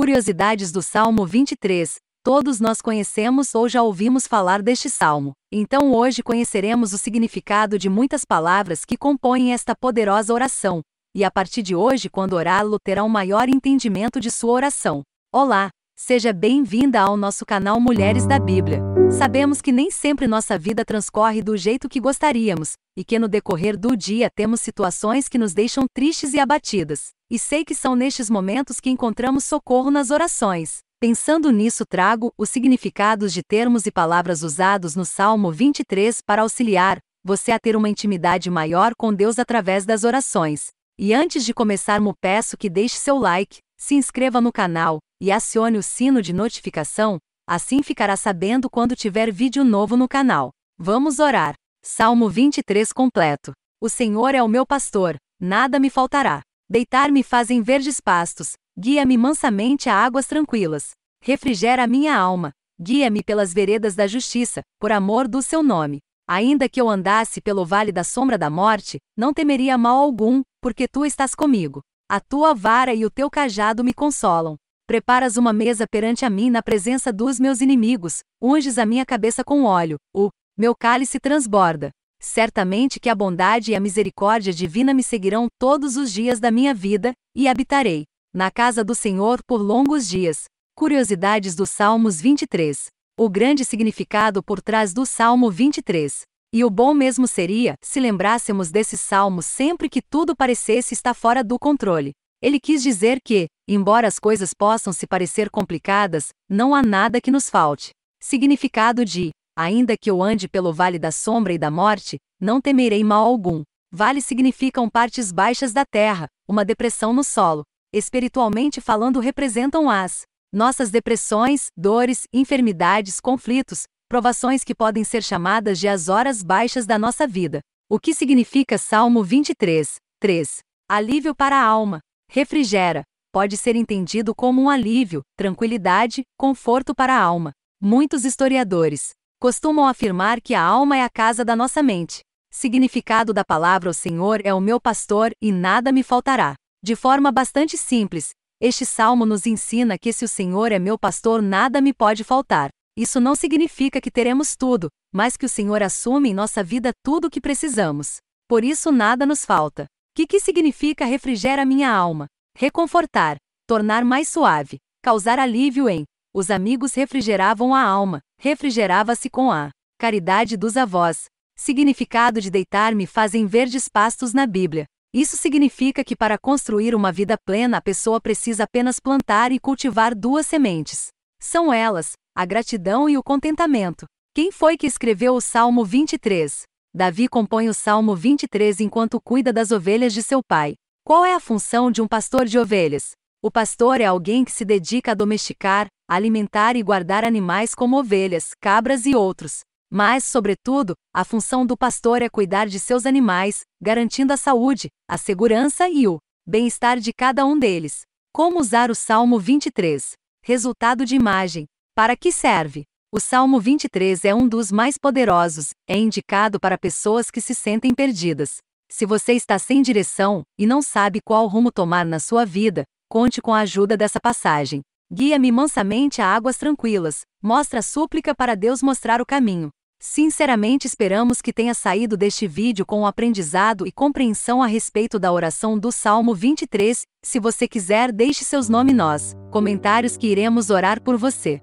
Curiosidades do Salmo 23. Todos nós conhecemos ou já ouvimos falar deste salmo, então hoje conheceremos o significado de muitas palavras que compõem esta poderosa oração, e a partir de hoje, quando orá-lo, terá um maior entendimento de sua oração. Olá, Seja bem-vinda ao nosso canal Mulheres da Bíblia. Sabemos que nem sempre nossa vida transcorre do jeito que gostaríamos, e que no decorrer do dia temos situações que nos deixam tristes e abatidas. E sei que são nestes momentos que encontramos socorro nas orações. Pensando nisso, trago os significados de termos e palavras usados no Salmo 23 para auxiliar você a ter uma intimidade maior com Deus através das orações. E antes de começarmos, peço que deixe seu like, se inscreva no canal e acione o sino de notificação, assim ficará sabendo quando tiver vídeo novo no canal. Vamos orar. Salmo 23 completo. O Senhor é o meu pastor, nada me faltará. Deitar-me fazem verdes pastos, guia-me mansamente a águas tranquilas. Refrigera a minha alma, guia-me pelas veredas da justiça, por amor do seu nome. Ainda que eu andasse pelo vale da sombra da morte, não temeria mal algum, porque tu estás comigo. A tua vara e o teu cajado me consolam. Preparas uma mesa perante a mim na presença dos meus inimigos, unges a minha cabeça com óleo, o meu cálice transborda. Certamente que a bondade e a misericórdia divina me seguirão todos os dias da minha vida, e habitarei na casa do Senhor por longos dias. Curiosidades do Salmos 23. O grande significado por trás do Salmo 23. E o bom mesmo seria se lembrássemos desse salmo sempre que tudo parecesse estar fora do controle. Ele quis dizer que, Embora as coisas possam se parecer complicadas, não há nada que nos falte. Significado de: ainda que eu ande pelo vale da sombra e da morte, não temerei mal algum. Vale significam partes baixas da terra, uma depressão no solo. Espiritualmente falando, representam as nossas depressões, dores, enfermidades, conflitos, provações que podem ser chamadas de as horas baixas da nossa vida. O que significa Salmo 23, 3? Alívio para a alma. Refrigera pode ser entendido como um alívio, tranquilidade, conforto para a alma. Muitos historiadores costumam afirmar que a alma é a casa da nossa mente. Significado da palavra O Senhor é o meu pastor e nada me faltará. De forma bastante simples, este salmo nos ensina que se o Senhor é meu pastor, nada me pode faltar. Isso não significa que teremos tudo, mas que o Senhor assume em nossa vida tudo o que precisamos. Por isso nada nos falta. O que, que significa refrigera minha alma? Reconfortar, tornar mais suave, causar alívio em. Os amigos refrigeravam a alma, refrigerava-se com a caridade dos avós. Significado de deitar-me fazem verdes pastos na Bíblia. Isso significa que para construir uma vida plena a pessoa precisa apenas plantar e cultivar duas sementes. São elas, a gratidão e o contentamento. Quem foi que escreveu o Salmo 23? Davi compõe o Salmo 23 enquanto cuida das ovelhas de seu pai. Qual é a função de um pastor de ovelhas? O pastor é alguém que se dedica a domesticar, alimentar e guardar animais como ovelhas, cabras e outros. Mas, sobretudo, a função do pastor é cuidar de seus animais, garantindo a saúde, a segurança e o bem-estar de cada um deles. Como usar o Salmo 23? Resultado de imagem. Para que serve? O Salmo 23 é um dos mais poderosos, é indicado para pessoas que se sentem perdidas. Se você está sem direção e não sabe qual rumo tomar na sua vida, conte com a ajuda dessa passagem. Guia-me mansamente a águas tranquilas, mostra a súplica para Deus mostrar o caminho. Sinceramente esperamos que tenha saído deste vídeo com um aprendizado e compreensão a respeito da oração do Salmo 23. Se você quiser, deixe seus nomes nós, comentários que iremos orar por você.